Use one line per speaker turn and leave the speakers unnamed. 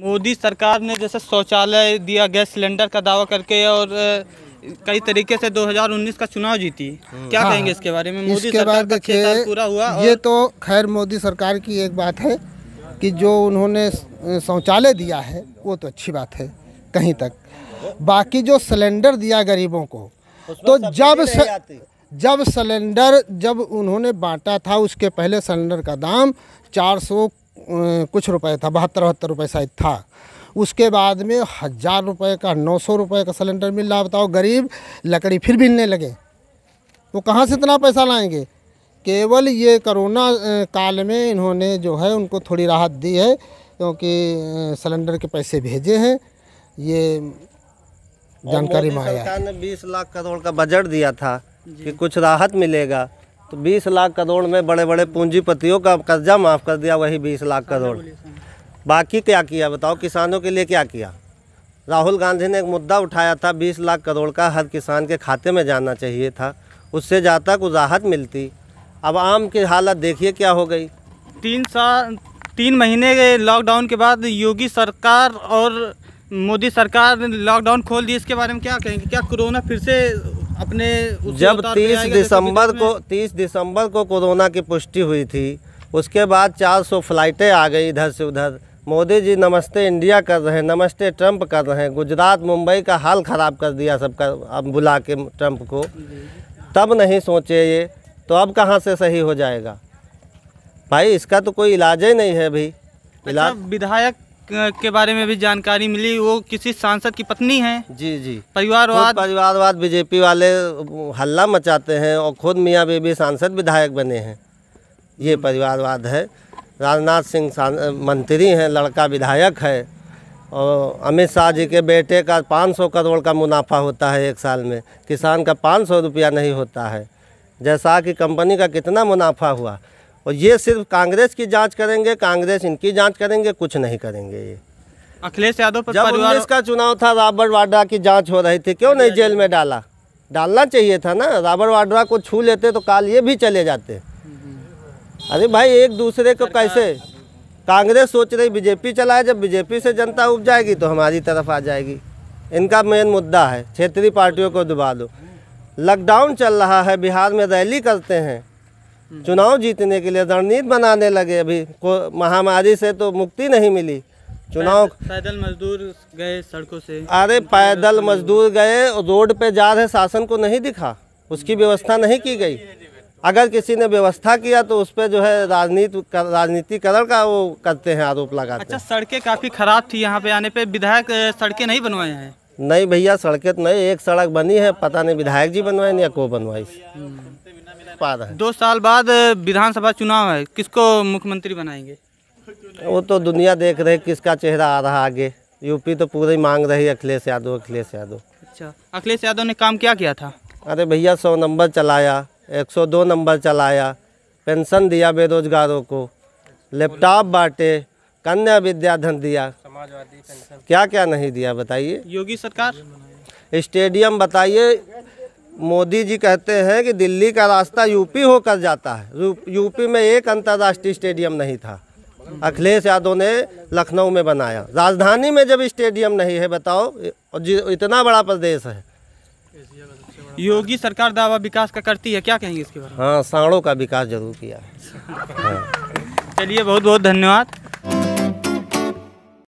मोदी सरकार ने जैसे शौचालय दिया गैस सिलेंडर का दावा करके और कई तरीके से 2019 का चुनाव जीती हम्म। क्या हाँ, कहेंगे इसके बारे में मोदी इसके का
खेल पूरा हुआ और... ये तो खैर मोदी सरकार की एक बात है कि जो उन्होंने शौचालय दिया है वो तो अच्छी बात है कहीं तक बाकी जो सिलेंडर दिया गरीबों को तो जब स... जब सिलेंडर जब उन्होंने बांटा था उसके पहले सिलेंडर का दाम चार सौ कुछ रुपए था बहत्तर बहत्तर रुपये शायद था उसके बाद में हज़ार रुपये का नौ सौ रुपये का सिलेंडर मिल रहा बताओ गरीब लकड़ी फिर मिलने लगे वो कहाँ से इतना पैसा लाएंगे केवल ये कोरोना काल में इन्होंने जो है उनको थोड़ी राहत दी है क्योंकि सिलेंडर के पैसे भेजे हैं ये जानकारी में आया सरकार
ने बीस लाख करोड़ का बजट दिया था कि कुछ राहत मिलेगा तो 20 लाख करोड़ में बड़े बड़े पूंजीपतियों का कर्जा माफ़ कर दिया वही 20 लाख करोड़ बाकी क्या किया बताओ किसानों के लिए क्या किया राहुल गांधी ने एक मुद्दा उठाया था 20 लाख करोड़ का हर किसान के खाते में जाना चाहिए था उससे जाता कुछ राहत मिलती अब आम की हालत देखिए
क्या हो गई तीन साल तीन महीने के लॉकडाउन के बाद योगी सरकार और मोदी सरकार ने लॉकडाउन खोल दी इसके बारे में क्या कहेंगे क्या कोरोना फिर से अपने जब 30 दिसंबर को
30 दिसंबर को कोरोना की पुष्टि हुई थी उसके बाद 400 फ्लाइटें आ गई इधर से उधर मोदी जी नमस्ते इंडिया कर रहे हैं नमस्ते ट्रंप कर रहे हैं गुजरात मुंबई का हाल ख़राब कर दिया सबका अब बुला के ट्रंप को तब नहीं सोचे ये तो अब कहाँ से सही हो जाएगा भाई इसका तो कोई इलाज ही नहीं है भाई अच्छा, इलाज अच्छा,
विधायक के बारे में भी जानकारी मिली वो किसी सांसद की पत्नी है जी जी परिवारवाद परिवारवाद बीजेपी
वाले हल्ला मचाते हैं और खुद मियाँ बीबी सांसद विधायक बने हैं ये परिवारवाद है राजनाथ सिंह मंत्री हैं लड़का विधायक है और अमित शाह जी के बेटे का पाँच करोड़ का मुनाफा होता है एक साल में किसान का पाँच रुपया नहीं होता है जैसा कि कंपनी का कितना मुनाफा हुआ और ये सिर्फ कांग्रेस की जांच करेंगे कांग्रेस इनकी जांच करेंगे कुछ नहीं करेंगे ये अखिलेश यादव पर जब उन्नीस का चुनाव था राबर वाड्रा की जांच हो रही थी क्यों नहीं जेल में डाला डालना चाहिए था ना राबर वाड्रा को छू लेते तो काल ये भी चले जाते अरे भाई एक दूसरे को कैसे कांग्रेस सोच रही बीजेपी चलाए जब बीजेपी से जनता उप जाएगी तो हमारी तरफ आ जाएगी इनका मेन मुद्दा है क्षेत्रीय पार्टियों को दबा दो लॉकडाउन चल रहा है बिहार में रैली करते हैं चुनाव जीतने के लिए रणनीति बनाने लगे अभी को महामारी से तो मुक्ति नहीं मिली चुनाव
पैदल मजदूर गए सड़कों से अरे पैदल मजदूर
गए रोड पे जा रहे शासन को नहीं दिखा उसकी व्यवस्था नहीं की गई अगर किसी ने व्यवस्था किया तो उस पर जो है राजनीति राजनीतिकरण का वो करते हैं आरोप लगाते अच्छा
सड़कें काफ़ी ख़राब थी यहाँ पे आने पे विधायक सड़कें नहीं बनवाए हैं
नहीं भैया सड़कें तो नहीं एक सड़क बनी है पता नहीं विधायक जी बनवाए या को बनवाई
हम्म। उत्पाद है दो साल बाद विधानसभा चुनाव है किसको मुख्यमंत्री बनाएंगे
वो तो दुनिया देख रहे किसका चेहरा आ रहा आगे यूपी तो पूरी मांग रही अखिलेश यादव अखिलेश यादव
अच्छा अखिलेश यादव ने काम क्या किया था अरे भैया सौ नंबर चलाया
एक सौ दो नंबर चलाया पेंशन दिया बेरोजगारों को लैपटॉप बांटे कन्या विद्याधन दिया समाजवादी पेंशन क्या क्या नहीं दिया बताइए योगी सरकार स्टेडियम बताइए मोदी जी कहते हैं कि दिल्ली का रास्ता यूपी होकर जाता है यूपी में एक अंतर्राष्ट्रीय स्टेडियम नहीं था अखिलेश यादव ने लखनऊ में बनाया राजधानी में जब स्टेडियम नहीं है बताओ इतना बड़ा प्रदेश है
योगी सरकार दावा विकास का करती है क्या कहेंगे इसके बारे में हाँ साड़ों का विकास जरूर किया है
हाँ।
चलिए बहुत बहुत धन्यवाद